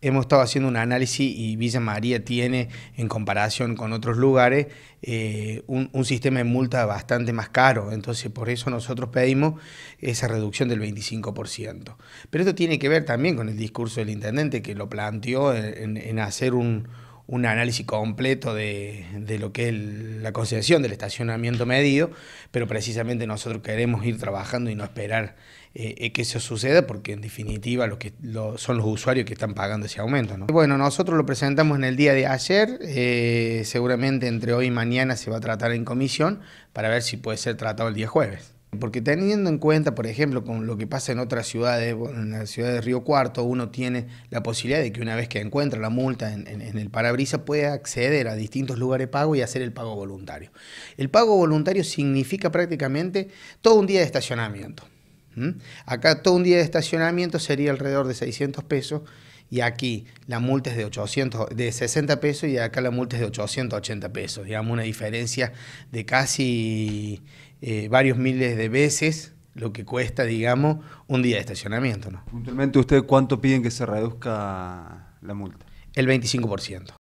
hemos estado haciendo un análisis y Villa María tiene, en comparación con otros lugares, eh, un, sistema de multa bastante más caro. Entonces, por eso nosotros pedimos esa reducción del 25%. Pero esto tiene que ver también con el discurso del intendente que lo planteó en hacer un, un análisis completo de, lo que es la concesión del estacionamiento medido, pero precisamente nosotros queremos ir trabajando y no esperar eh, eh, que eso suceda, porque en definitiva lo que, son los usuarios que están pagando ese aumento. ¿no? Bueno, nosotros lo presentamos en el día de ayer, eh, seguramente entre hoy y mañana se va a tratar en comisión para ver si puede ser tratado el día jueves. Porque teniendo en cuenta, por ejemplo, con lo que pasa en otras ciudades, en la ciudad de Río Cuarto, uno tiene la posibilidad de que una vez que encuentra la multa en, el parabrisas pueda acceder a distintos lugares de pago y hacer el pago voluntario. El pago voluntario significa prácticamente todo un día de estacionamiento. Acá todo un día de estacionamiento sería alrededor de 600 pesos y aquí la multa es de 800, de 60 pesos y acá la multa es de 880 pesos, digamos una diferencia de casi eh, varios miles de veces lo que cuesta, digamos, un día de estacionamiento. ¿no? Puntualmente, ¿usted cuánto piden que se reduzca la multa? El 25%.